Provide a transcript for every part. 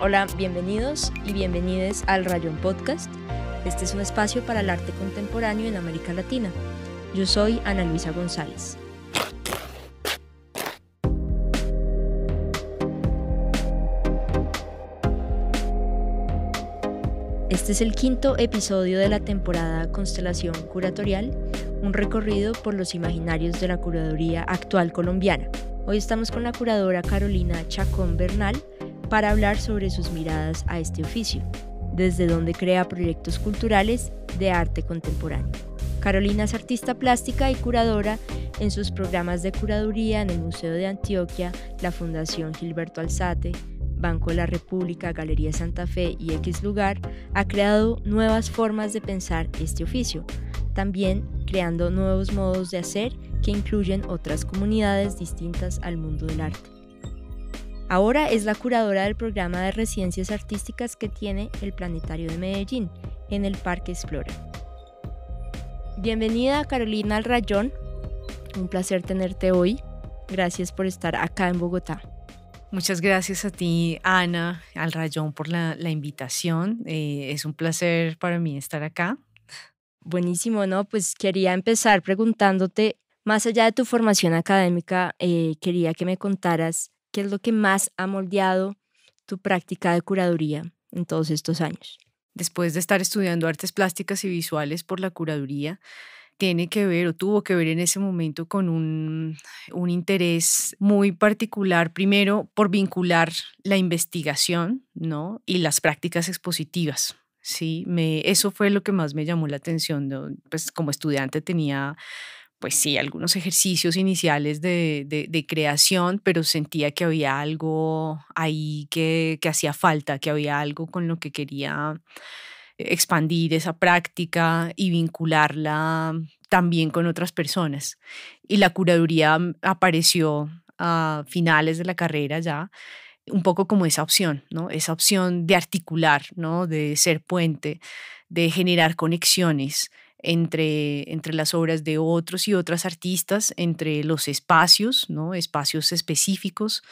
Hola, bienvenidos y bienvenides al Rayón Podcast. Este es un espacio para el arte contemporáneo en América Latina. Yo soy Ana Luisa González. Este es el quinto episodio de la temporada Constelación Curatorial, un recorrido por los imaginarios de la curaduría actual colombiana. Hoy estamos con la curadora Carolina Chacón Bernal, para hablar sobre sus miradas a este oficio, desde donde crea proyectos culturales de arte contemporáneo. Carolina es artista plástica y curadora en sus programas de curaduría en el Museo de Antioquia, la Fundación Gilberto Alzate, Banco de la República, Galería Santa Fe y X Lugar, ha creado nuevas formas de pensar este oficio, también creando nuevos modos de hacer que incluyen otras comunidades distintas al mundo del arte. Ahora es la curadora del programa de residencias artísticas que tiene el Planetario de Medellín en el Parque Explora. Bienvenida Carolina al Rayón, un placer tenerte hoy. Gracias por estar acá en Bogotá. Muchas gracias a ti, Ana, al Rayón, por la, invitación. Eh, es un placer para mí estar acá. Buenísimo, ¿no? Pues quería empezar preguntándote, más allá de tu formación académica, eh, quería que me contaras es lo que más ha moldeado tu práctica de curaduría en todos estos años? Después de estar estudiando artes plásticas y visuales por la curaduría, tiene que ver o tuvo que ver en ese momento con un, un, interés muy particular, primero por vincular la investigación ¿no? y las prácticas expositivas. Sí, eso fue lo que más me llamó la atención. Pues como estudiante tenía pues sí, algunos ejercicios iniciales de, creación, pero sentía que había algo ahí que, que hacía falta, que había algo con lo que quería expandir esa práctica y vincularla también con otras personas. Y la curaduría mm, apareció a finales de la carrera ya, un poco como esa opción, ¿no? Esa opción de articular, ¿no? De ser puente, de generar conexiones, entre, entre las obras de otros y otras artistas, entre los espacios, ¿no? espacios específicos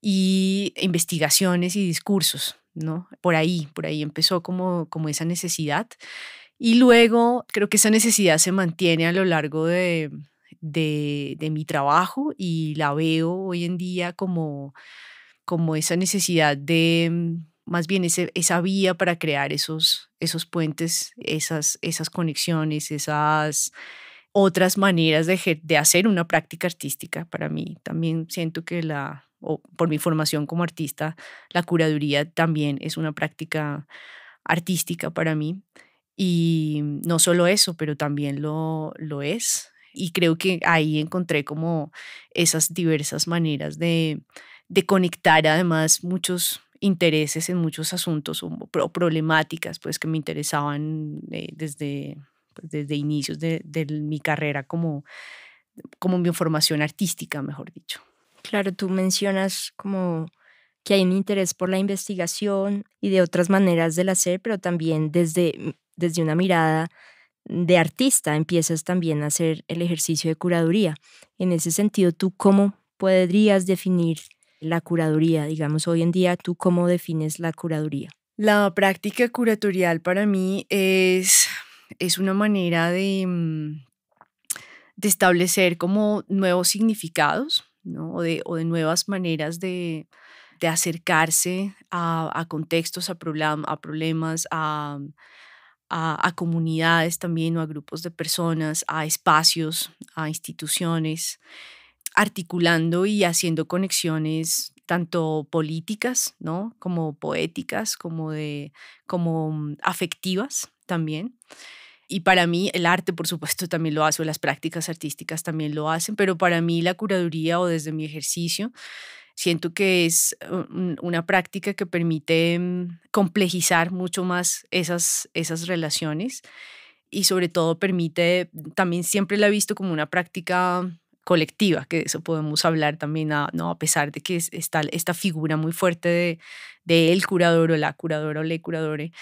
y investigaciones y discursos. ¿no? Por ahí, por ahí empezó como, como esa necesidad. Y luego creo que esa necesidad se mantiene a lo largo de, de, mi trabajo y la veo hoy en día como, como esa necesidad de más bien esa vía para crear esos, esos puentes, esas, esas conexiones, esas otras maneras de, hacer una práctica artística. Para mí también siento que la, por mi formación como artista, la curaduría también es una práctica artística para mí. Y no solo eso, pero también lo, lo es. Y creo que ahí encontré como esas diversas maneras de conectar además muchos, intereses en muchos asuntos o problemáticas pues, que me interesaban eh, desde, pues, desde inicios de, mi carrera como, como mi formación artística, mejor dicho. Claro, tú mencionas como que hay un interés por la investigación y de otras maneras la hacer, pero también desde, mm, desde una mirada de artista empiezas también a hacer el ejercicio de curaduría. En ese sentido, ¿tú cómo podrías definir la curaduría? Digamos, hoy en día, ¿tú cómo defines la curaduría? La práctica curatorial para mí es, es una manera de, mm, de establecer como nuevos significados o, de, nuevas maneras de, acercarse a, contextos, a, a problemas, a, a, comunidades también o a grupos de personas, a espacios, a instituciones articulando y haciendo conexiones tanto políticas, ¿no? Como poéticas, como, de, como mm, afectivas también. Y para mí el arte, por supuesto, también lo hace, o las prácticas artísticas también lo hacen, pero para mí la curaduría o desde mi ejercicio, siento que es uh, una práctica que permite mm, complejizar mucho más esas, esas relaciones y sobre todo permite, mm, también siempre la he visto como una práctica colectiva, que de eso podemos hablar también, a, ¿no? a pesar de que está esta figura muy fuerte de, el curador o la curadora o le curadore,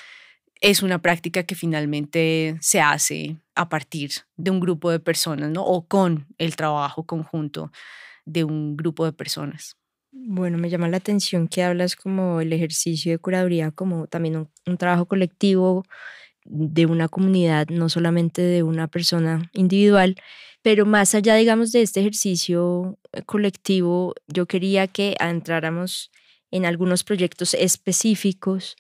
es una práctica que finalmente se hace a partir de un grupo de personas ¿no? o con el trabajo conjunto de un grupo de personas. Bueno, me llama la atención que hablas como el ejercicio de curaduría, como también un, un trabajo colectivo de una comunidad, no solamente de una persona individual. Pero más allá, digamos, de este ejercicio eh, colectivo, yo quería que entráramos en algunos proyectos específicos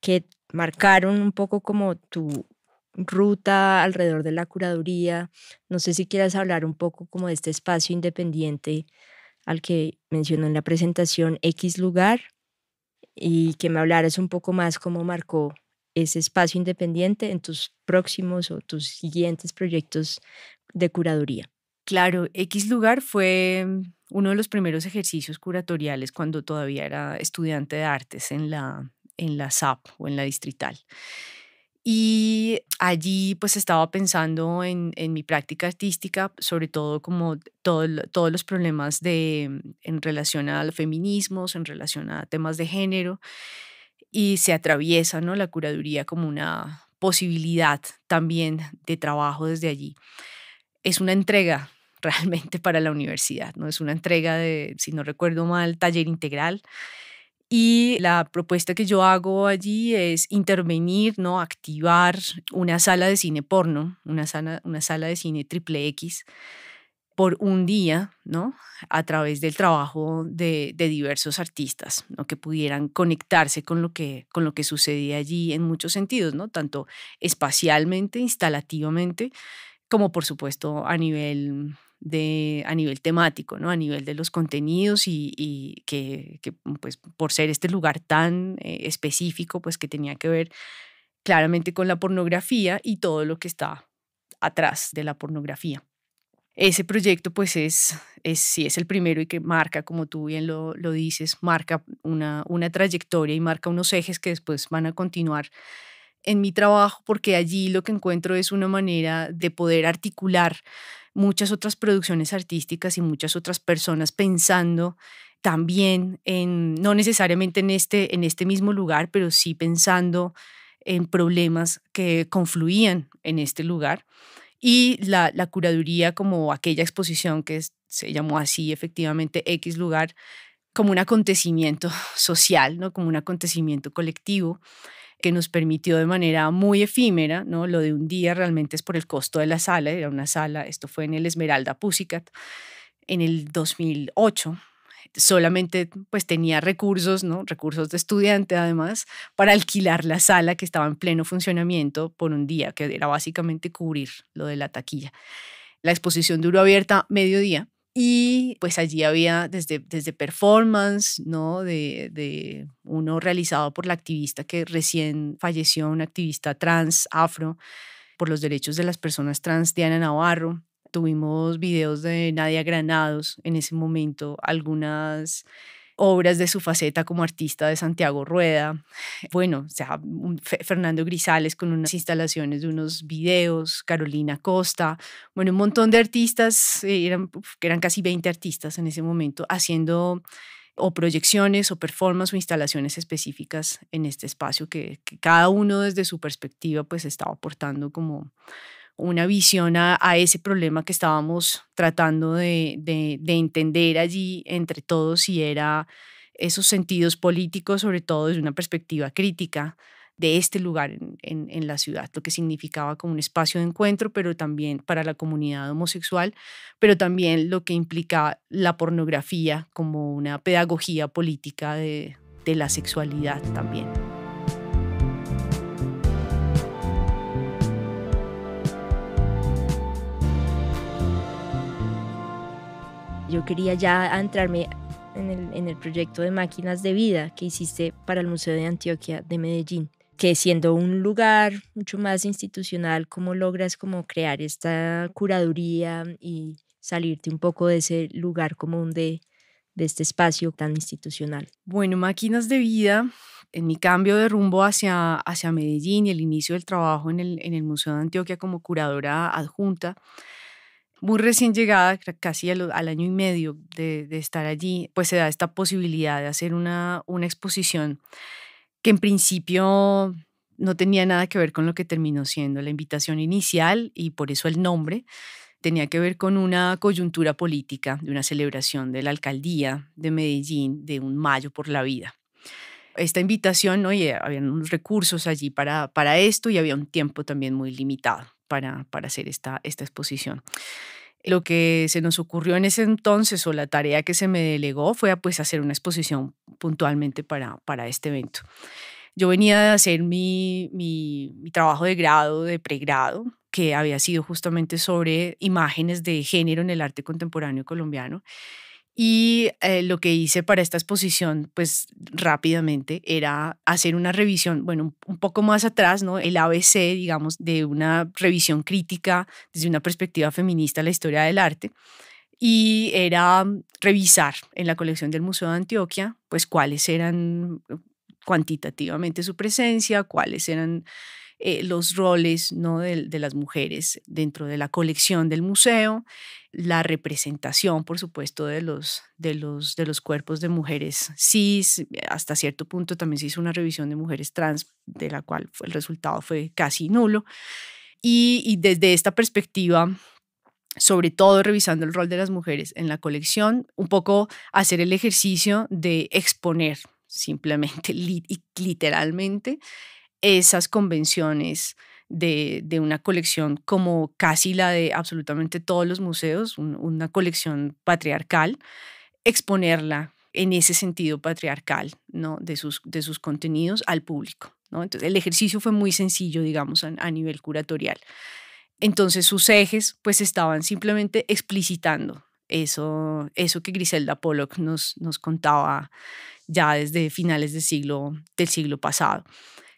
que marcaron un poco como tu ruta alrededor de la curaduría. No sé si quieras hablar un poco como de este espacio independiente al que mencionó en la presentación X lugar y que me hablaras un poco más cómo marcó ese espacio independiente en tus próximos o tus siguientes proyectos de curaduría. Claro, X lugar fue mm, uno de los primeros ejercicios curatoriales cuando todavía era estudiante de artes en la, en la SAP o en la distrital. Y allí pues estaba pensando en, mi práctica artística, sobre todo como todos los problemas de, mm, en relación al feminismos, en relación a temas de género, y se atraviesa ¿no? la curaduría como una posibilidad también de trabajo desde allí es una entrega realmente para la universidad, ¿no? Es una entrega de, si no recuerdo mal, taller integral. Y la propuesta que yo hago allí es intervenir, ¿no? Activar una sala de cine porno, una sala, una sala de cine triple X por un día, ¿no? A través del trabajo de, diversos artistas, ¿no? Que pudieran conectarse con lo que, con lo que sucedía allí en muchos sentidos, ¿no? Tanto espacialmente, instalativamente, como por supuesto a nivel de, a nivel temático, ¿no? a nivel de los contenidos y, que, mm, pues, por ser este lugar tan eh, específico, pues que tenía que ver claramente con la pornografía y todo lo que está atrás de la pornografía. Ese proyecto pues es, es sí es el primero y que marca, como tú bien lo, lo dices, marca una, una trayectoria y marca unos ejes que después van a continuar en mi trabajo porque allí lo que encuentro es una manera de poder articular muchas otras producciones artísticas y muchas otras personas pensando también en, no necesariamente en este, en este mismo lugar, pero sí pensando en problemas que confluían en este lugar. Y la, curaduría como aquella exposición que se llamó así efectivamente X lugar, como un acontecimiento social, ¿no? como un acontecimiento colectivo que nos permitió de manera muy efímera, ¿no? Lo de un día realmente es por el costo de la sala, era una sala, esto fue en el Esmeralda Pusicat en el 2008 solamente pues tenía recursos, ¿no? recursos de estudiante además, para alquilar la sala que estaba en pleno funcionamiento por un día, que era básicamente cubrir lo de la taquilla. La exposición duró abierta mediodía y pues allí había desde, desde performance, ¿no? De, de, uno realizado por la activista que recién falleció, una activista trans, afro, por los derechos de las personas trans, Diana Navarro. Tuvimos videos de Nadia Granados en ese momento, algunas obras de su faceta como artista de Santiago Rueda, bueno, o sea, Fernando Grisales con unas instalaciones de unos videos, Carolina Costa, bueno, un montón de artistas, eh, eran, eran casi 20 artistas en ese momento haciendo o proyecciones o performances o instalaciones específicas en este espacio que, que, cada uno desde su perspectiva pues estaba aportando como una visión a, ese problema que estábamos tratando de, entender allí entre todos y era esos sentidos políticos, sobre todo desde una perspectiva crítica de este lugar en, la ciudad, lo que significaba como un espacio de encuentro, pero también para la comunidad homosexual, pero también lo que implica la pornografía como una pedagogía política de la sexualidad también. yo quería ya entrarme en el, proyecto de máquinas de vida que hiciste para el Museo de Antioquia de Medellín que siendo un lugar mucho más institucional, ¿cómo logras como crear esta curaduría y salirte un poco de ese lugar común de, de este espacio tan institucional? Bueno, Máquinas de Vida, en mi cambio de rumbo hacia, hacia Medellín y el inicio del trabajo en el, en el Museo de Antioquia como curadora adjunta, muy recién llegada, casi al, año y medio de, estar allí, pues se da esta posibilidad de hacer una, una exposición que en principio no tenía nada que ver con lo que terminó siendo la invitación inicial y por eso el nombre tenía que ver con una coyuntura política de una celebración de la alcaldía de Medellín de un mayo por la vida. Esta invitación, oye, habían unos recursos allí para, para esto y había un tiempo también muy limitado para, hacer esta, esta exposición lo que se nos ocurrió en ese entonces o la tarea que se me delegó fue pues hacer una exposición puntualmente para, para este evento. Yo venía de hacer mi, mi, mi trabajo de grado, de pregrado, que había sido justamente sobre imágenes de género en el arte contemporáneo colombiano. Y eh, lo que hice para esta exposición, pues rápidamente, era hacer una revisión, bueno, un poco más atrás, ¿no? El ABC, digamos, de una revisión crítica desde una perspectiva feminista a la historia del arte. Y era mm, revisar en la colección del Museo de Antioquia, pues cuáles eran eh, cuantitativamente su presencia, cuáles eran eh, los roles ¿no? de, las mujeres dentro de la colección del museo la representación, por supuesto, de los, de, los, de los cuerpos de mujeres cis. Hasta cierto punto también se hizo una revisión de mujeres trans, de la cual el resultado fue casi nulo. Y, y desde esta perspectiva, sobre todo revisando el rol de las mujeres en la colección, un poco hacer el ejercicio de exponer simplemente y literalmente esas convenciones de, una colección como casi la de absolutamente todos los museos, una colección patriarcal, exponerla en ese sentido patriarcal ¿no? de, sus, de sus contenidos al público. ¿no? Entonces, el ejercicio fue muy sencillo, digamos, a, nivel curatorial. Entonces, sus ejes pues estaban simplemente explicitando eso, eso que Griselda Pollock nos, nos contaba ya desde finales del siglo, del siglo pasado.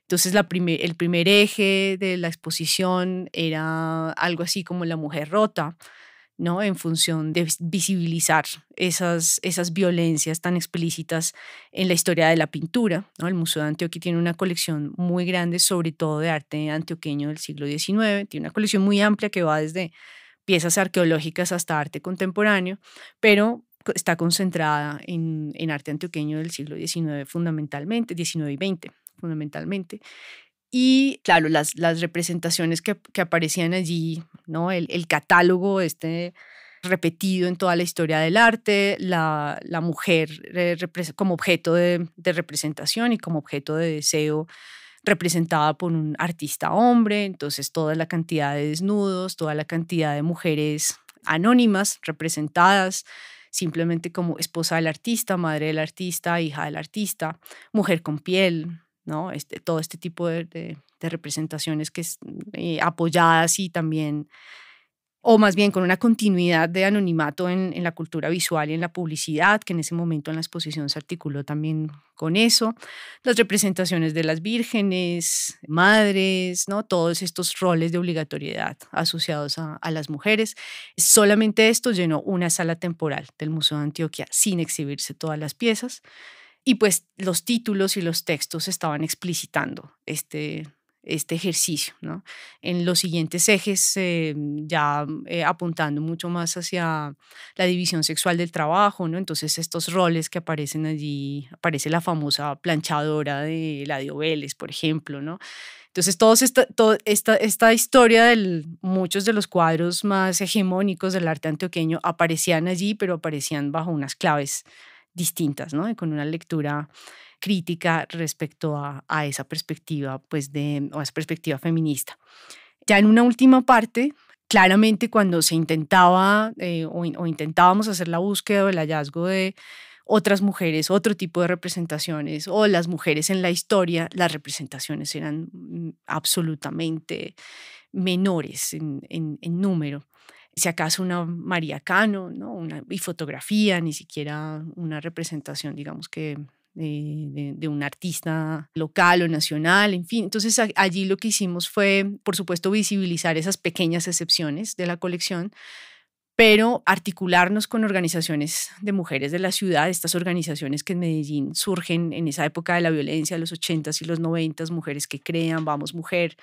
Entonces el primer eje de la exposición era algo así como la mujer rota, ¿no? En función de visibilizar esas, esas violencias tan explícitas en la historia de la pintura, ¿no? El Museo de Antioquia tiene una colección muy grande, sobre todo de arte antioqueño del siglo XIX, tiene una colección muy amplia que va desde piezas arqueológicas hasta arte contemporáneo, pero está concentrada en, en arte antioqueño del siglo XIX fundamentalmente, XIX y XX fundamentalmente. Y claro, las, las representaciones que, aparecían allí, ¿no? El, catálogo este repetido en toda la historia del arte, la, mujer eh, como objeto de representación y como objeto de deseo representada por un artista hombre, entonces toda la cantidad de desnudos, toda la cantidad de mujeres anónimas representadas simplemente como esposa del artista, madre del artista, hija del artista, mujer con piel, este, todo este tipo de, representaciones que es, mm, eh, apoyadas y también, o más bien con una continuidad de anonimato en, la cultura visual y en la publicidad, que en ese momento en la exposición se articuló también con eso, las representaciones de las vírgenes, madres, ¿no? Todos estos roles de obligatoriedad asociados a las mujeres. Solamente esto llenó una sala temporal del Museo de Antioquia sin exhibirse todas las piezas. Y pues los títulos y los textos estaban explicitando este, este ejercicio. ¿no? En los siguientes ejes, eh, ya eh, apuntando mucho más hacia la división sexual del trabajo, ¿no? entonces estos roles que aparecen allí, aparece la famosa planchadora de Ladio Vélez, por ejemplo. ¿no? Entonces, todos esta, toda esta, esta historia de muchos de los cuadros más hegemónicos del arte antioqueño aparecían allí, pero aparecían bajo unas claves distintas, ¿no? Y con una lectura crítica respecto a, esa perspectiva, pues, de, o perspectiva feminista. Ya en una última parte, claramente cuando se intentaba eh, o, intentábamos hacer la búsqueda o el hallazgo de otras mujeres, otro tipo de representaciones, o las mujeres en la historia, las representaciones eran mm, absolutamente menores en número si acaso una María Cano, ¿no? Una, y fotografía, ni siquiera una representación, digamos que eh, de, un artista local o nacional, en fin. Entonces allí lo que hicimos fue, por supuesto, visibilizar esas pequeñas excepciones de la colección, pero articularnos con organizaciones de mujeres de la ciudad, estas organizaciones que en Medellín surgen en esa época de la violencia, los 80s y los 90s, mujeres que crean, vamos mujer,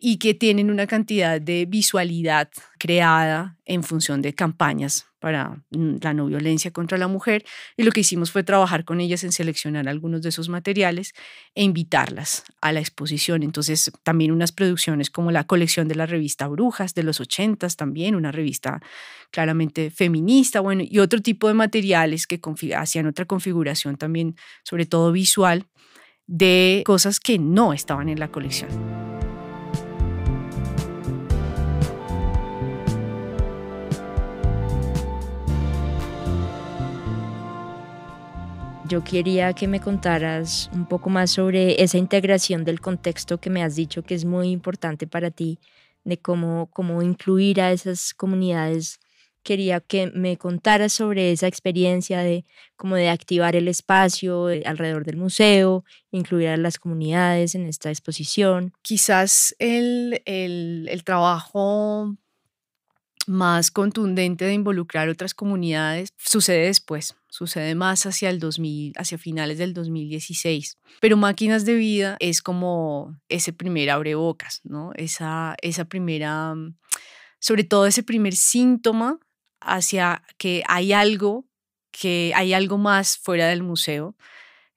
y que tienen una cantidad de visualidad creada en función de campañas para mm, la no violencia contra la mujer. Y lo que hicimos fue trabajar con ellas en seleccionar algunos de esos materiales e invitarlas a la exposición. Entonces, también unas producciones como la colección de la revista Brujas de los 80 también, una revista claramente feminista, bueno, y otro tipo de materiales que hacían otra configuración también, sobre todo visual, de cosas que no estaban en la colección. yo quería que me contaras un poco más sobre esa integración del contexto que me has dicho que es muy importante para ti, de cómo, cómo incluir a esas comunidades. Quería que me contaras sobre esa experiencia de cómo de activar el espacio eh, alrededor del museo, incluir a las comunidades en esta exposición. Quizás el, el, el trabajo más contundente de involucrar otras comunidades sucede después, sucede más hacia el 2000, hacia finales del 2016. Pero Máquinas de Vida es como ese primer abrebocas, ¿no? Esa, esa primera, mm, sobre todo ese primer síntoma hacia que hay algo, que hay algo más fuera del museo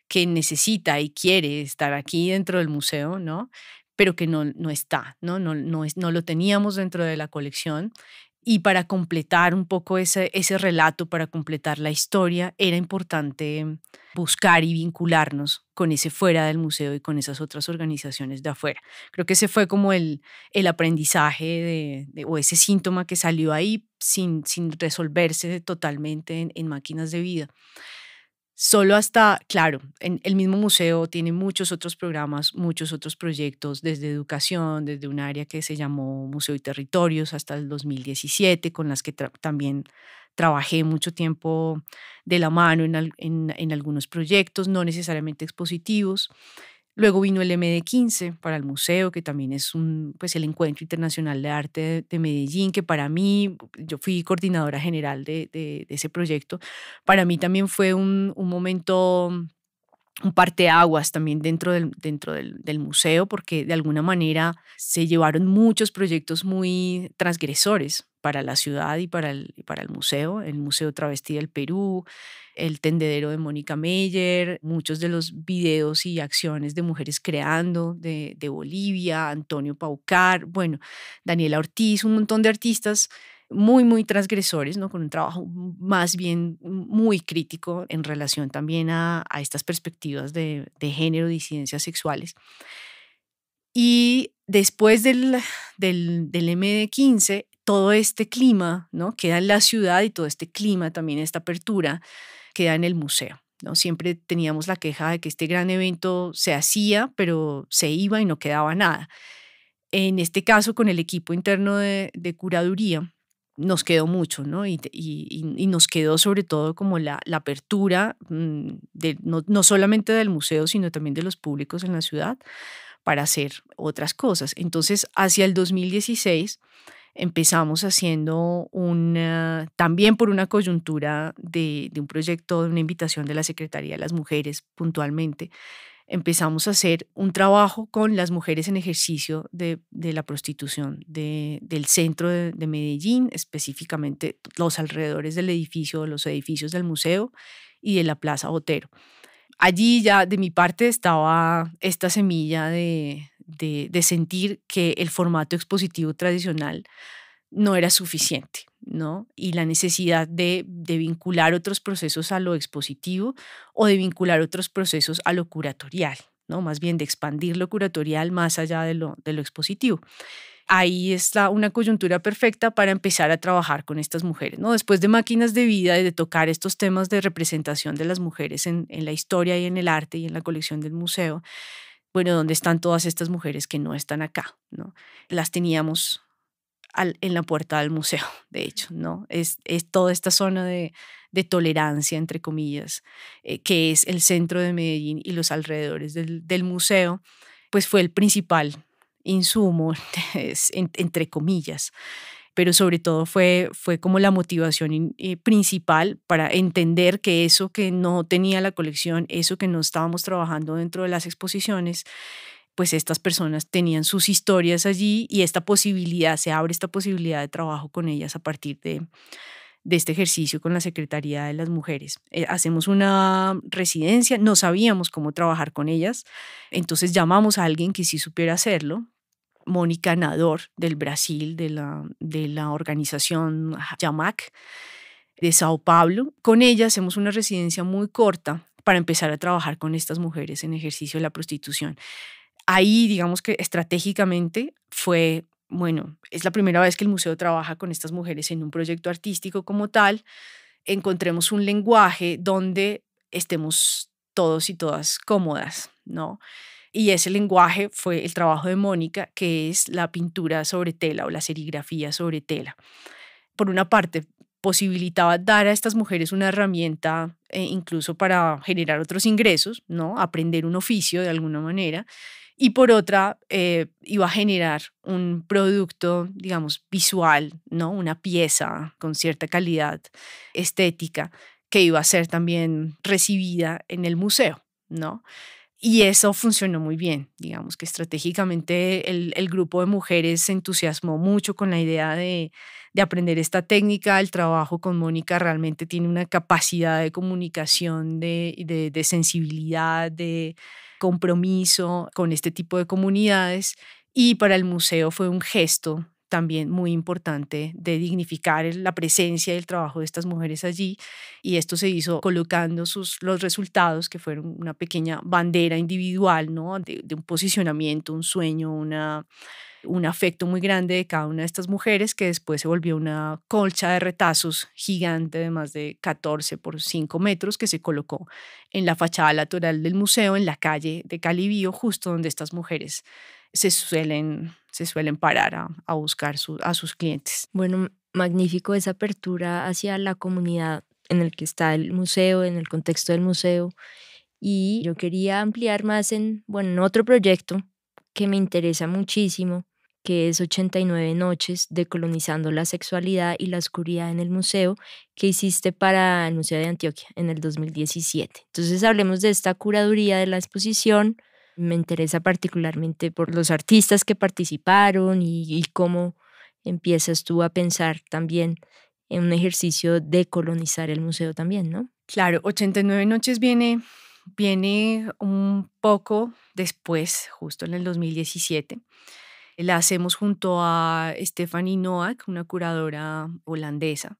que necesita y quiere estar aquí dentro del museo, ¿no? pero que no, no está, ¿no? No, no lo teníamos dentro de la colección y para completar un poco ese, ese relato, para completar la historia, era importante buscar y vincularnos con ese fuera del museo y con esas otras organizaciones de afuera. Creo que ese fue como el, el aprendizaje de, o ese síntoma que salió ahí sin, sin resolverse totalmente en máquinas de vida. Solo hasta, claro, en el mismo museo tiene muchos otros programas, muchos otros proyectos, desde educación, desde un área que se llamó Museo y Territorios hasta el 2017, con las que también trabajé mucho tiempo de la mano en algunos proyectos, no necesariamente expositivos. Luego vino el MD15 para el museo, que también es un, pues, el Encuentro Internacional de Arte de, Medellín, que para mí, yo fui coordinadora general de, ese proyecto, para mí también fue un, momento, un parteaguas también dentro, del, dentro del museo, porque de alguna manera se llevaron muchos proyectos muy transgresores, para la ciudad y para el, para el museo, el Museo Travesti del Perú, el tendedero de Mónica Meyer, muchos de los videos y acciones de mujeres creando de, Bolivia, Antonio Paucar, bueno, Daniela Ortiz, un montón de artistas muy, muy transgresores, ¿no? con un trabajo más bien muy crítico en relación también a, estas perspectivas de, de género, disidencias sexuales. Y después del, del, del MD15, todo este clima, ¿no? Queda en la ciudad y todo este clima, también esta apertura, queda en el museo. ¿no? Siempre teníamos la queja de que este gran evento se hacía, pero se iba y no quedaba nada. En este caso, con el equipo interno de, curaduría, nos quedó mucho, ¿no? Y, nos quedó sobre todo como la, apertura, mm, no, no, solamente del museo, sino también de los públicos en la ciudad para hacer otras cosas. Entonces, hacia el 2016 empezamos haciendo un también por una coyuntura de, un proyecto, de una invitación de la Secretaría de las Mujeres puntualmente, empezamos a hacer un trabajo con las mujeres en ejercicio de, la prostitución del centro de, de, Medellín, específicamente los alrededores del edificio, los edificios del museo y de la Plaza Botero. Allí ya de mi parte estaba esta semilla de, de, sentir que el formato expositivo tradicional no era suficiente, ¿no? Y la necesidad de, vincular otros procesos a lo expositivo o de vincular otros procesos a lo curatorial, ¿no? Más bien de expandir lo curatorial más allá de lo, expositivo. Ahí está una coyuntura perfecta para empezar a trabajar con estas mujeres, ¿no? Después de Máquinas de Vida y de tocar estos temas de representación de las mujeres en la historia y en el arte y en la colección del museo, bueno, ¿dónde están todas estas mujeres que no están acá? ¿no? Las teníamos en la puerta del museo, de hecho, ¿no? Es, toda esta zona de, tolerancia, entre comillas, eh, que es el centro de Medellín y los alrededores del, del museo, pues fue el principal insumo, entre comillas, pero sobre todo fue, fue como la motivación eh, principal para entender que eso que no tenía la colección, eso que no estábamos trabajando dentro de las exposiciones, pues estas personas tenían sus historias allí y esta posibilidad, se abre esta posibilidad de trabajo con ellas a partir de, este ejercicio con la Secretaría de las Mujeres. Eh, hacemos una residencia, no sabíamos cómo trabajar con ellas, entonces llamamos a alguien que sí supiera hacerlo, Mónica Nador del Brasil, de la, de la organización YAMAC de Sao Paulo. Con ella hacemos una residencia muy corta para empezar a trabajar con estas mujeres en ejercicio de la prostitución. Ahí, digamos que estratégicamente fue, bueno, es la primera vez que el museo trabaja con estas mujeres en un proyecto artístico como tal. Encontremos un lenguaje donde estemos todos y todas cómodas, ¿no? Y ese lenguaje fue el trabajo de Mónica, que es la pintura sobre tela o la serigrafía sobre tela. Por una parte, posibilitaba dar a estas mujeres una herramienta eh, incluso para generar otros ingresos, ¿no? aprender un oficio de alguna manera, y por otra eh, iba a generar un producto, digamos, visual, ¿no? una pieza con cierta calidad estética que iba a ser también recibida en el museo. ¿no? Y eso funcionó muy bien. Digamos que estratégicamente el, grupo de mujeres se entusiasmó mucho con la idea de, aprender esta técnica. El trabajo con Mónica realmente tiene una capacidad de comunicación, de sensibilidad, de compromiso con este tipo de comunidades. Y para el museo fue un gesto también muy importante de dignificar la presencia y el trabajo de estas mujeres allí. Y esto se hizo colocando sus, los resultados, que fueron una pequeña bandera individual, ¿no? de, de un posicionamiento, un sueño, una un afecto muy grande de cada una de estas mujeres que después se volvió una colcha de retazos gigante de más de 14 por 5 metros que se colocó en la fachada lateral del museo, en la calle de Calibío, justo donde estas mujeres se suelen, se suelen parar a, buscar a sus clientes. Bueno, magnífico esa apertura hacia la comunidad en el que está el museo, en el contexto del museo. Y yo quería ampliar más en, bueno, en otro proyecto que me interesa muchísimo, que es 89 noches decolonizando la sexualidad y la oscuridad en el museo que hiciste para el Museo de Antioquia en el 2017. Entonces hablemos de esta curaduría de la exposición. Me interesa particularmente por los artistas que participaron y, cómo empiezas tú a pensar también en un ejercicio de colonizar el museo también, ¿no? Claro, 89 noches viene viene un poco después, justo en el 2017 la hacemos junto a Stephanie Noack, una curadora holandesa.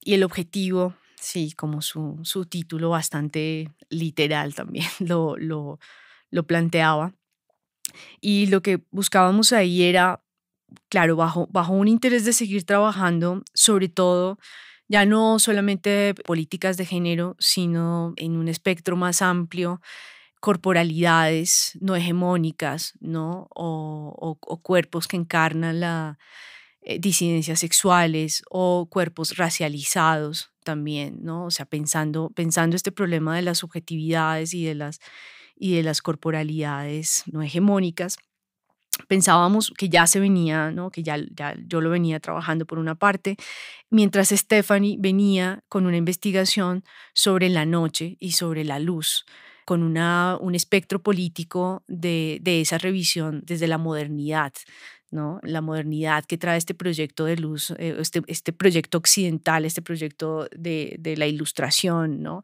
Y el objetivo, sí, como su, título bastante literal también lo, lo, lo planteaba. Y lo que buscábamos ahí era, claro, bajo, bajo un interés de seguir trabajando, sobre todo ya no solamente políticas de género, sino en un espectro más amplio corporalidades no hegemónicas, ¿no? O, cuerpos que encarnan la eh, disidencias sexuales o cuerpos racializados también, ¿no? O sea, pensando, pensando este problema de las subjetividades y de las, y de las corporalidades no hegemónicas, pensábamos que ya se venía, ¿no? que ya, ya, yo lo venía trabajando por una parte, mientras Stephanie venía con una investigación sobre la noche y sobre la luz, con una, un espectro político de, de esa revisión desde la modernidad, ¿no? La modernidad que trae este proyecto de luz, eh, este, este proyecto occidental, este proyecto de, de, la ilustración, ¿no?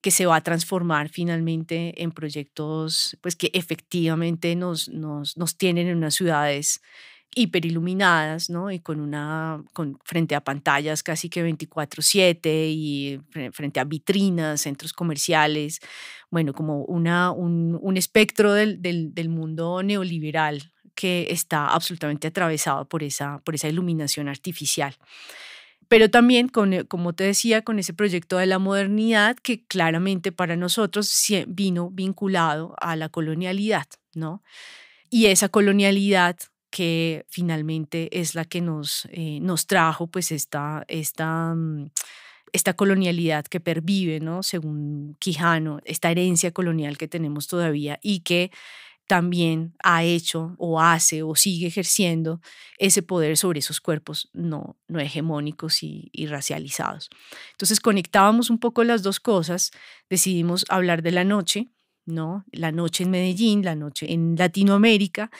Que se va a transformar finalmente en proyectos pues, que efectivamente nos, nos, nos tienen en unas ciudades hiperiluminadas, ¿no? Y con una, con, frente a pantallas casi que 24/7 y frente a vitrinas, centros comerciales, bueno, como una, un, un espectro del, del, mundo neoliberal que está absolutamente atravesado por esa, por esa iluminación artificial. Pero también, con, eh, como te decía, con ese proyecto de la modernidad que claramente para nosotros vino vinculado a la colonialidad, ¿no? Y esa colonialidad que finalmente es la que nos, eh, nos trajo pues esta, esta, mm, esta colonialidad que pervive, ¿no? según Quijano, esta herencia colonial que tenemos todavía y que también ha hecho o hace o sigue ejerciendo ese poder sobre esos cuerpos no, no hegemónicos y, y, racializados. Entonces conectábamos un poco las dos cosas, decidimos hablar de la noche la noche en Medellín, la noche en Latinoamérica,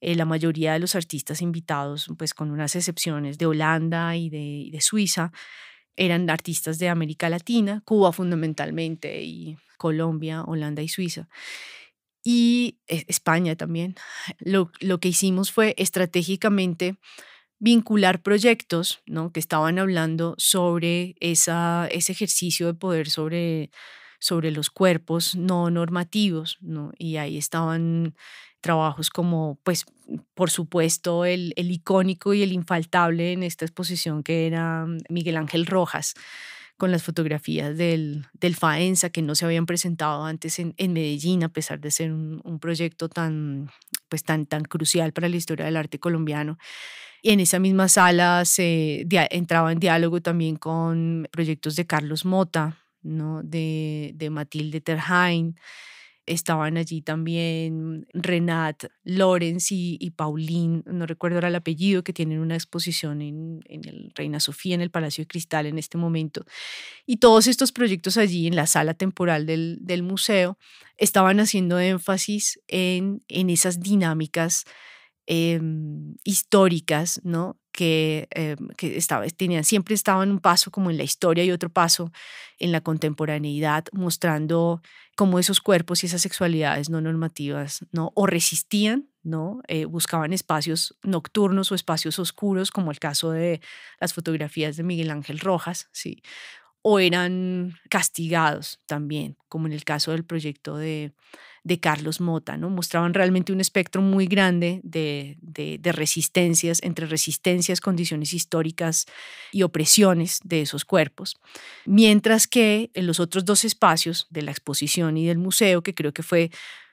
eh, la mayoría de los artistas invitados, pues con unas excepciones de Holanda y de, de Suiza, eran artistas de América Latina, Cuba fundamentalmente, y Colombia, Holanda y Suiza y eh, España también. Lo, lo, que hicimos fue estratégicamente vincular proyectos ¿no? que estaban hablando sobre esa, ese ejercicio de poder sobre sobre los cuerpos no normativos, Y ahí estaban trabajos como, pues, por supuesto, el, icónico y el infaltable en esta exposición que era mm, Miguel Ángel Rojas con las fotografías del, del que no se habían presentado antes en, en Medellín, a pesar de ser un, proyecto tan, pues, tan, tan crucial para la historia del arte colombiano. Y en esa misma sala se entraba en diálogo también con proyectos de Carlos Mota, ¿no? de, de Matilde Terhain. Estaban allí también Renat, Lorenz y, y Pauline, no recuerdo ahora el apellido, que tienen una exposición en, en, el Reina Sofía, en el Palacio de Cristal en este momento. Y todos estos proyectos allí en la sala temporal del, museo estaban haciendo énfasis en, en esas dinámicas em, históricas, ¿no? que, eh, tenían, siempre estaban un paso como en la historia y otro paso en la contemporaneidad, mostrando cómo esos cuerpos y esas sexualidades no normativas, ¿no? O resistían, ¿no? Eh, buscaban espacios nocturnos o espacios oscuros, como el caso de las fotografías de Miguel Ángel Rojas, ¿sí? o eran castigados también, como en el caso del proyecto de, de Carlos Mota, ¿no? Mostraban realmente un espectro muy grande de, resistencias, entre resistencias, condiciones históricas y opresiones de esos cuerpos. Mientras que en los otros dos espacios de la exposición y del museo, que creo que fue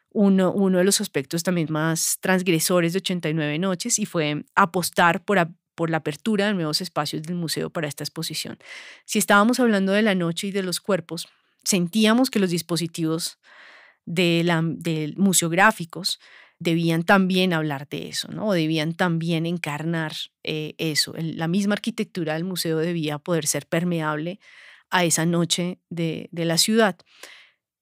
uno, uno de los aspectos también más transgresores de 89 Noches, y fue apostar por, por la apertura de nuevos espacios del museo para esta exposición. Si estábamos hablando de la noche y de los cuerpos, sentíamos que los dispositivos de, la, museográficos debían también hablar de eso, ¿no? O debían también encarnar eh, eso. la misma arquitectura del museo debía poder ser permeable a esa noche de la ciudad.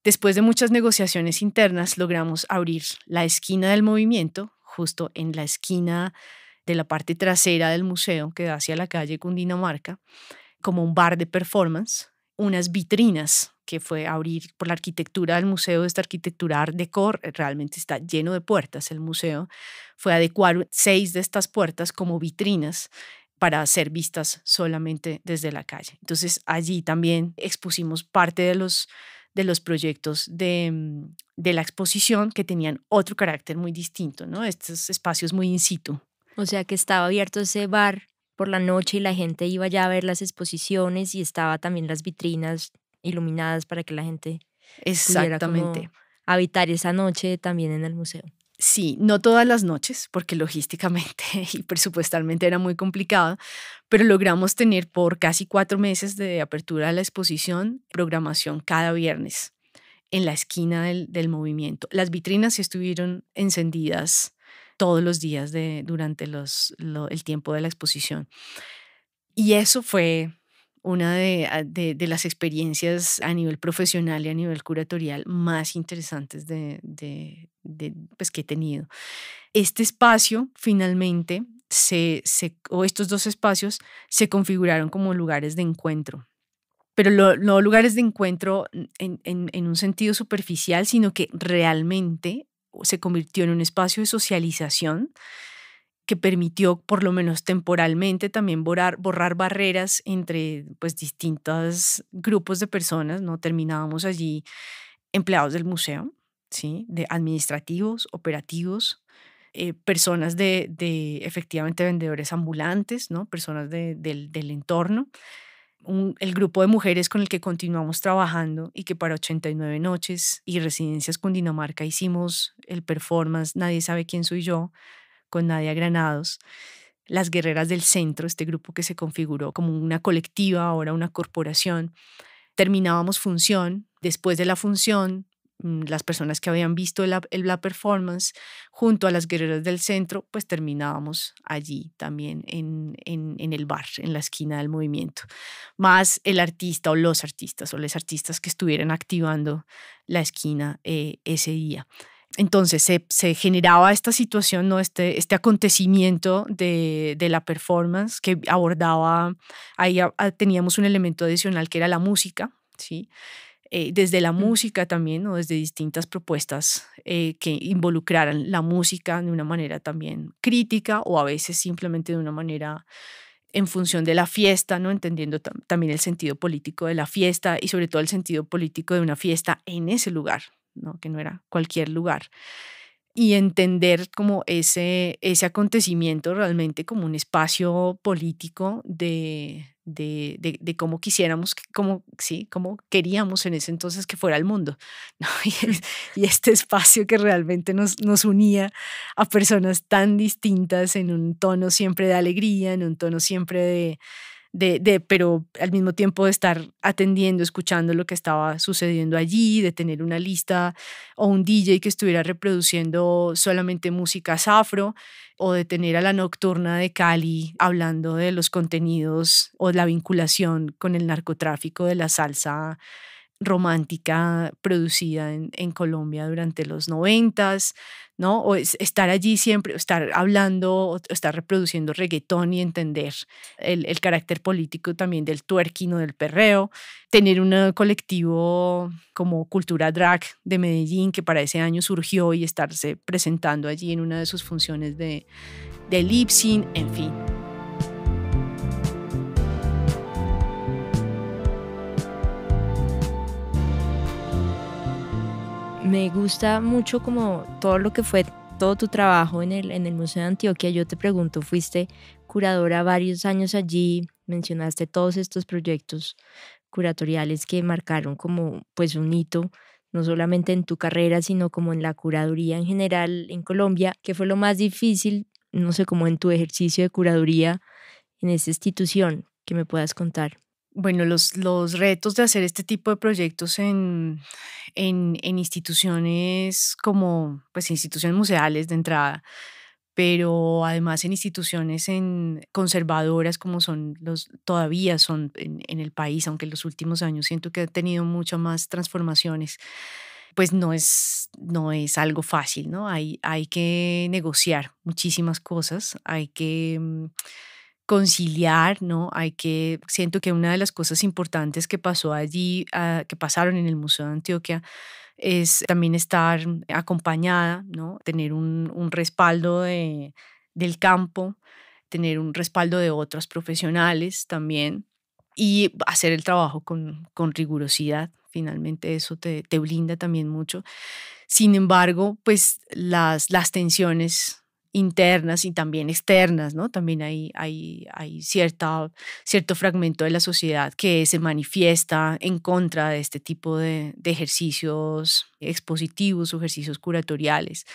Después de muchas negociaciones internas, logramos abrir la esquina del movimiento, justo en la esquina de la parte trasera del museo que da hacia la calle Cundinamarca, como un bar de performance, unas vitrinas que fue abrir por la arquitectura del museo, esta arquitectura Art Decor, eh, realmente está lleno de puertas el museo, fue adecuar seis de estas puertas como vitrinas para ser vistas solamente desde la calle. Entonces allí también expusimos parte de los, de los proyectos de, mm, de la exposición que tenían otro carácter muy distinto, ¿no? estos espacios muy in situ. O sea que estaba abierto ese bar por la noche y la gente iba ya a ver las exposiciones y estaba también las vitrinas iluminadas para que la gente exactamente pudiera habitar esa noche también en el museo. Sí, no todas las noches, porque logísticamente y presupuestalmente era muy complicado, pero logramos tener por casi cuatro meses de apertura de la exposición programación cada viernes en la esquina del, del movimiento. Las vitrinas estuvieron encendidas todos los días durante el tiempo de la exposición. Y eso fue una ah, de, las experiencias a nivel profesional y a nivel curatorial más interesantes de, pues, que he tenido. Este espacio finalmente, o estos dos espacios, se configuraron como lugares de encuentro. Pero no lugares de encuentro en un sentido superficial, sino que realmente se convirtió en un espacio de socialización que permitió, por lo menos temporalmente, también borrar, barreras entre pues, distintos grupos de personas. ¿no? Terminábamos allí empleados del museo, ¿sí? de administrativos, operativos, eh, personas de, efectivamente vendedores ambulantes, ¿no? personas del, del entorno el grupo de mujeres con el que continuamos trabajando y que para 89 noches y residencias con Dinamarca hicimos el performance Nadie sabe quién soy yo con Nadia Granados. Las Guerreras del Centro, este grupo que se configuró como una colectiva, ahora una corporación. Terminábamos función, después de la función Mm, las personas que habían visto la, performance junto a las guerreras del centro, pues terminábamos allí también en, en, el bar, en la esquina del movimiento, más el artista o los artistas o las artistas que estuvieran activando la esquina eh, ese día. Entonces se, generaba esta situación, ¿no? este, este acontecimiento de, la performance que abordaba, ahí teníamos un elemento adicional que era la música, ¿sí? Eh, desde la música también, o desde distintas propuestas eh, que involucraran la música de una manera también crítica o a veces simplemente de una manera en función de la fiesta, ¿no? entendiendo también el sentido político de la fiesta y sobre todo el sentido político de una fiesta en ese lugar, ¿no? que no era cualquier lugar. Y entender como ese, ese acontecimiento realmente como un espacio político de, de, de, cómo quisiéramos, cómo, sí, queríamos en ese entonces que fuera el mundo. Y, y, este espacio que realmente nos, nos unía a personas tan distintas en un tono siempre de alegría, en un tono siempre de, de, pero al mismo tiempo de estar atendiendo, escuchando lo que estaba sucediendo allí, de tener una lista o un DJ que estuviera reproduciendo solamente música afro o de tener a la nocturna de Cali hablando de los contenidos o la vinculación con el narcotráfico de la salsa romántica producida en, Colombia durante los noventas, ¿no? O estar allí siempre, estar hablando, estar reproduciendo reggaetón y entender el, carácter político también del tuerquino, del perreo, tener un colectivo como Cultura Drag de Medellín que para ese año surgió y estarse presentando allí en una de sus funciones de, de lip en fin. me gusta mucho como todo lo que fue todo tu trabajo en el, Museo de Antioquia. Yo te pregunto, fuiste curadora varios años allí, mencionaste todos estos proyectos curatoriales que marcaron como pues un hito no solamente en tu carrera, sino como en la curaduría en general en Colombia, que fue lo más difícil, no sé, cómo en tu ejercicio de curaduría en esa institución, que me puedas contar bueno, los, los, retos de hacer este tipo de proyectos en, en, en, instituciones como, pues, instituciones museales de entrada, pero además en instituciones en conservadoras como son los, todavía son en, el país, aunque en los últimos años siento que ha tenido muchas más transformaciones pues no es, no es algo fácil, ¿no? Hay, hay que negociar muchísimas cosas, hay que mm, conciliar, ¿no? Hay que, siento que una de las cosas importantes que pasó allí, ah, que pasaron en el Museo de Antioquia, es también estar acompañada, ¿no? Tener un, respaldo de, del campo, tener un respaldo de otras profesionales también y hacer el trabajo con, con rigurosidad. Finalmente eso te, te blinda también mucho. Sin embargo, pues las, las tensiones internas y también externas, ¿no? También hay, cierto fragmento de la sociedad que se manifiesta en contra de este tipo de, ejercicios expositivos ejercicios curatoriales.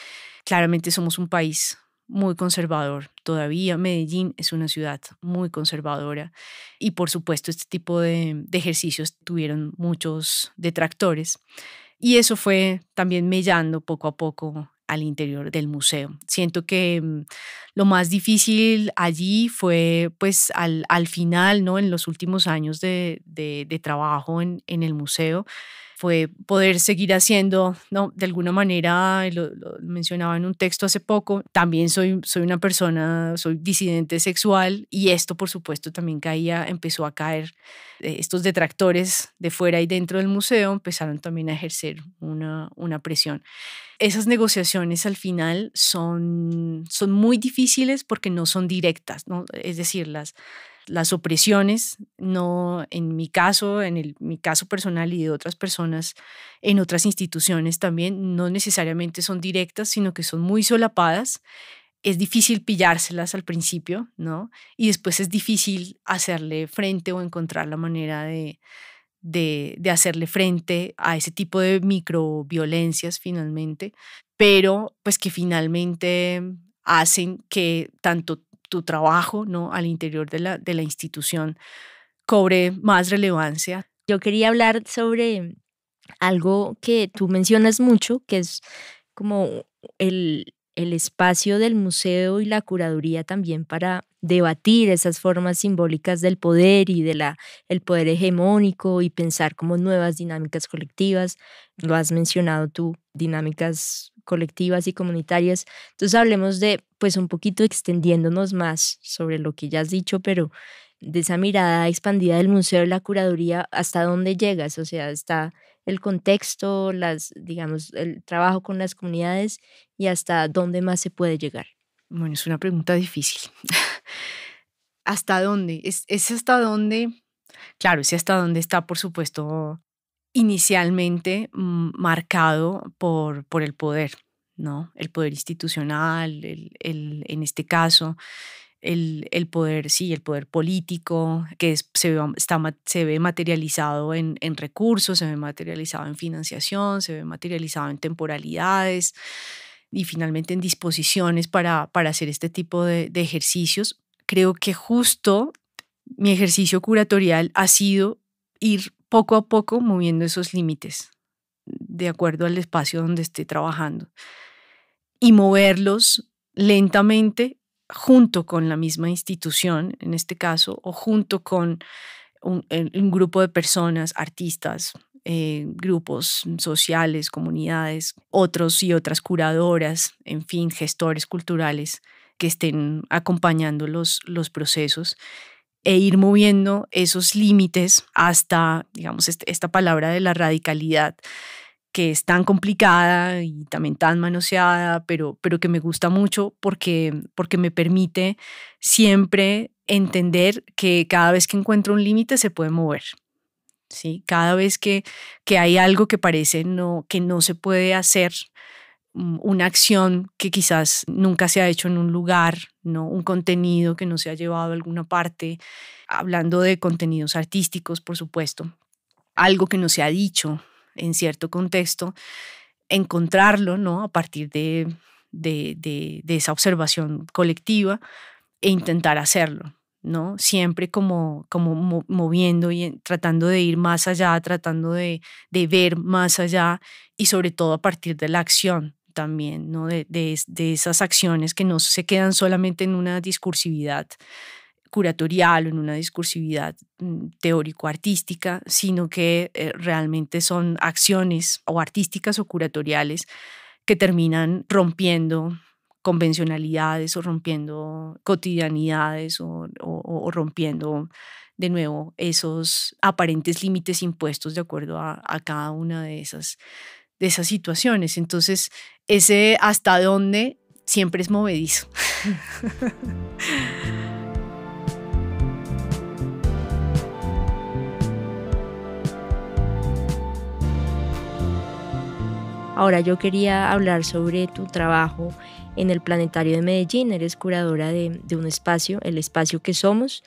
Claramente somos un país muy conservador. Todavía Medellín es una ciudad muy conservadora y por supuesto este tipo de, de, ejercicios tuvieron muchos detractores y eso fue también mellando poco a poco al interior del museo. Siento que mm, lo más difícil allí fue pues al, final, ¿no? En los últimos años de, trabajo en, en el museo, fue poder seguir haciendo, ¿no? De alguna manera, lo, mencionaba en un texto hace poco, también soy, soy una persona, soy disidente sexual y esto, por supuesto, también caía, empezó a caer. Eh, estos detractores de fuera y dentro del museo empezaron también a ejercer una, una presión. Esas negociaciones al final son, son muy difíciles porque no son directas, ¿no? Es decir, las las opresiones, no en mi caso, en el, mi caso personal y de otras personas en otras instituciones también, no necesariamente son directas, sino que son muy solapadas. Es difícil pillárselas al principio, ¿no? Y después es difícil hacerle frente o encontrar la manera de, de, de hacerle frente a ese tipo de microviolencias finalmente, pero pues que finalmente hacen que tanto tu trabajo ¿no? al interior de la, de la institución cobre más relevancia. Yo quería hablar sobre algo que tú mencionas mucho, que es como el, el espacio del museo y la curaduría también para debatir esas formas simbólicas del poder y del el poder hegemónico y pensar como nuevas dinámicas colectivas. Lo has mencionado tú, dinámicas colectivas y comunitarias. Entonces hablemos de, pues un poquito extendiéndonos más sobre lo que ya has dicho, pero de esa mirada expandida del Museo de la Curaduría, ¿hasta dónde llegas? O sea, está el contexto, las, digamos, el trabajo con las comunidades y hasta dónde más se puede llegar. Bueno, es una pregunta difícil. ¿Hasta dónde? Es, es hasta dónde, claro, es hasta dónde está, por supuesto, inicialmente mm, marcado por, por el poder, ¿no? El poder institucional, el, el, en este caso, el, el, poder, sí, el poder político, que se, ve, está, se ve materializado en, en, recursos, se ve materializado en financiación, se ve materializado en temporalidades y finalmente en disposiciones para, para hacer este tipo de ejercicios. Creo que justo mi ejercicio curatorial ha sido ir poco a poco moviendo esos límites de acuerdo al espacio donde esté trabajando y moverlos lentamente junto con la misma institución, en este caso, o junto con un, grupo de personas, artistas, eh, grupos sociales, comunidades, otros y otras curadoras, en fin, gestores culturales que estén acompañando los, los procesos e ir moviendo esos límites hasta, digamos, este, esta palabra de la radicalidad que es tan complicada y también tan manoseada, pero, pero que me gusta mucho porque, porque me permite siempre entender que cada vez que encuentro un límite se puede mover. ¿sí? Cada vez que, que hay algo que parece no, que no se puede hacer, Mm, una acción que quizás nunca se ha hecho en un lugar, ¿no? un contenido que no se ha llevado a alguna parte, hablando de contenidos artísticos, por supuesto, algo que no se ha dicho en cierto contexto, encontrarlo ¿no? a partir de, esa observación colectiva e intentar hacerlo. ¿no? Siempre como, como moviendo y tratando de ir más allá, tratando de ver más allá y sobre todo a partir de la acción, también, ¿no? de, esas acciones que no se quedan solamente en una discursividad curatorial o en una discursividad mm, teórico-artística, sino que eh, realmente son acciones o artísticas o curatoriales que terminan rompiendo convencionalidades o rompiendo cotidianidades o, rompiendo de nuevo esos aparentes límites impuestos de acuerdo a, a cada una de esas de esas situaciones. Entonces, ese hasta dónde siempre es movedizo. Ahora yo quería hablar sobre tu trabajo en el Planetario de Medellín. Eres curadora de, un espacio, el espacio que somos,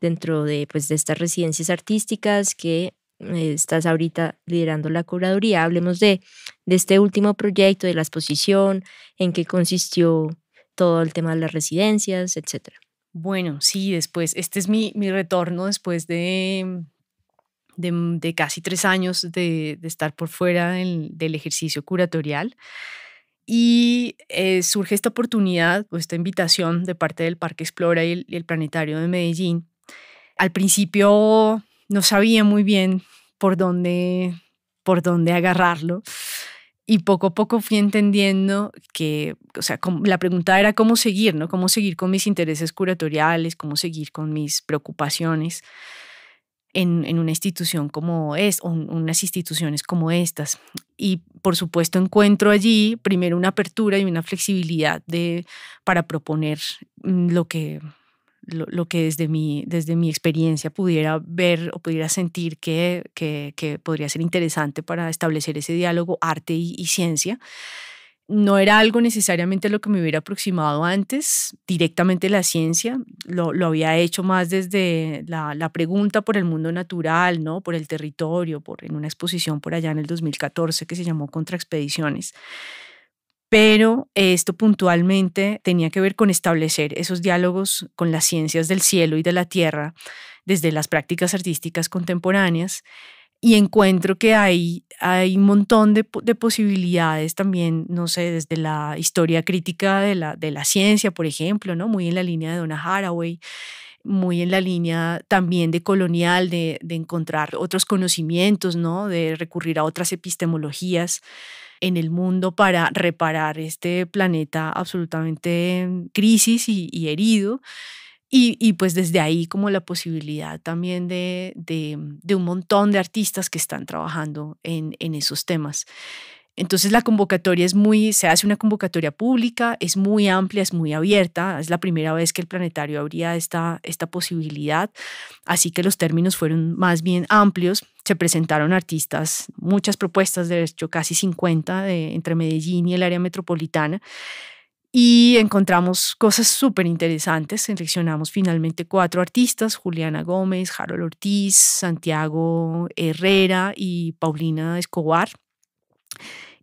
dentro de, pues, de estas residencias artísticas que eh, estás ahorita liderando la curaduría. Hablemos de, este último proyecto, de la exposición, en qué consistió todo el tema de las residencias, etc. Bueno, sí, después, este es mi, retorno después de, de, casi tres años de, estar por fuera del, ejercicio curatorial. Y eh, surge esta oportunidad o pues, esta invitación de parte del Parque Explora el, y el Planetario de Medellín. Al principio no sabía muy bien por dónde, por dónde agarrarlo. Y poco a poco fui entendiendo que, o sea, la pregunta era cómo seguir, ¿no? Cómo seguir con mis intereses curatoriales, cómo seguir con mis preocupaciones en, una institución como es, o unas instituciones como estas. Y por supuesto encuentro allí primero una apertura y una flexibilidad de, para proponer mm, lo que, lo, que desde mi, desde mi experiencia pudiera ver o pudiera sentir que, podría ser interesante para establecer ese diálogo arte y, ciencia. No era algo necesariamente lo que me hubiera aproximado antes, directamente la ciencia, lo, había hecho más desde la, la, pregunta por el mundo natural, ¿no? por el territorio, por, en una exposición por allá en el 2014 que se llamó Contra Expediciones pero esto puntualmente tenía que ver con establecer esos diálogos con las ciencias del cielo y de la tierra desde las prácticas artísticas contemporáneas y encuentro que hay, hay un montón de, posibilidades también, no sé, desde la historia crítica de la, de la ciencia, por ejemplo, ¿no? muy en la línea de Donna Haraway, muy en la línea también de colonial, de, de encontrar otros conocimientos, ¿no? de recurrir a otras epistemologías en el mundo para reparar este planeta absolutamente en mm, crisis y, herido. Y, pues desde ahí como la posibilidad también de, de, mm, de un montón de artistas que están trabajando en, en esos temas. Entonces la convocatoria es muy, se hace una convocatoria pública, es muy amplia, es muy abierta, es la primera vez que el planetario abría esta, esta posibilidad, así que los términos fueron más bien amplios, se presentaron artistas, muchas propuestas, de hecho casi 50 entre Medellín y el área metropolitana, y encontramos cosas súper interesantes, seleccionamos finalmente cuatro artistas, Juliana Gómez, Harold Ortiz, Santiago Herrera y Paulina Escobar.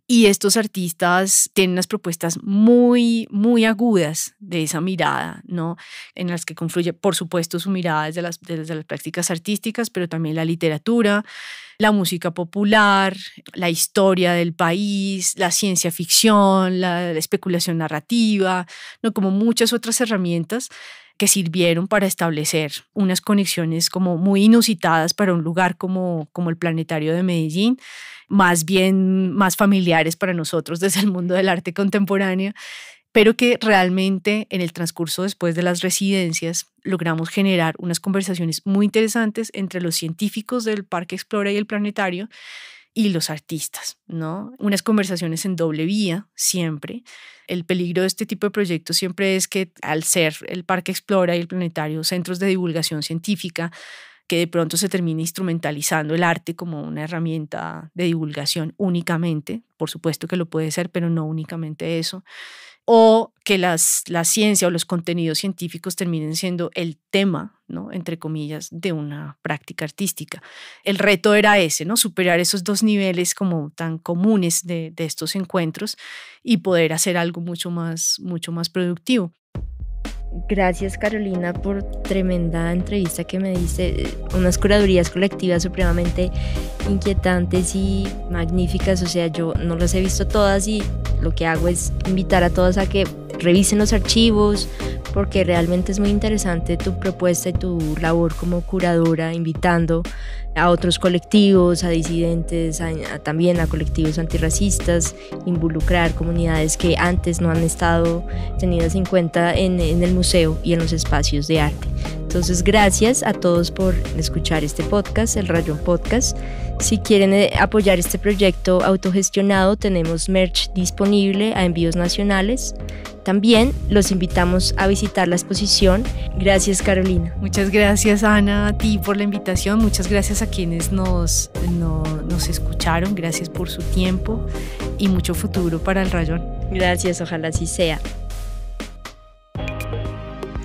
Y estos artistas tienen unas propuestas muy, muy agudas de esa mirada, ¿no? En las que confluye, por supuesto, su mirada desde las, prácticas artísticas, pero también la literatura, la música popular, la historia del país, la ciencia ficción, la, especulación narrativa, ¿no? Como muchas otras herramientas que sirvieron para establecer unas conexiones como muy inusitadas para un lugar como, como el Planetario de Medellín, más bien más familiares para nosotros desde el mundo del arte contemporáneo pero que realmente en el transcurso después de las residencias logramos generar unas conversaciones muy interesantes entre los científicos del Parque Explora y el Planetario y los artistas, ¿no? Unas conversaciones en doble vía siempre. El peligro de este tipo de proyectos siempre es que al ser el Parque Explora y el Planetario centros de divulgación científica, que de pronto se termine instrumentalizando el arte como una herramienta de divulgación únicamente, por supuesto que lo puede ser, pero no únicamente eso o que las, la ciencia o los contenidos científicos terminen siendo el tema, ¿no? entre comillas, de una práctica artística. El reto era ese, ¿no? superar esos dos niveles como tan comunes de, de estos encuentros y poder hacer algo mucho más, mucho más productivo. Gracias Carolina por tremenda entrevista que me diste, unas curadurías colectivas supremamente inquietantes y magníficas, o sea, yo no las he visto todas y lo que hago es invitar a todas a que revisen los archivos porque realmente es muy interesante tu propuesta y tu labor como curadora invitando a otros colectivos, a disidentes, también a colectivos antirracistas, involucrar comunidades que antes no han estado tenidas en cuenta en, en el museo y en los espacios de arte. Entonces, gracias a todos por escuchar este podcast, el Rayón Podcast. Si quieren eh, apoyar este proyecto autogestionado, tenemos merch disponible a envíos nacionales. También los invitamos a visitar la exposición. Gracias Carolina. Muchas gracias Ana a ti por la invitación. Muchas gracias a quienes nos, nos escucharon, gracias por su tiempo y mucho futuro para el rayón. Gracias, ojalá así sea.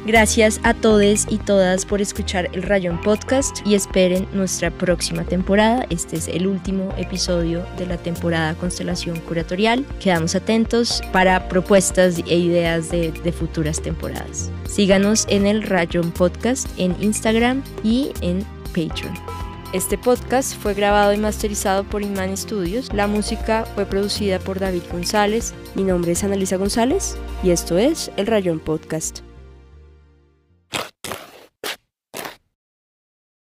Gracias a todos y todas por escuchar el Rayón Podcast y esperen nuestra próxima temporada. Este es el último episodio de la temporada Constelación Curatorial. Quedamos atentos para propuestas e ideas de, de futuras temporadas. Síganos en el Rayón Podcast en Instagram y en Patreon. Este podcast fue grabado y masterizado por Inman Studios. La música fue producida por David González. Mi nombre es Analisa González y esto es El Rayón Podcast.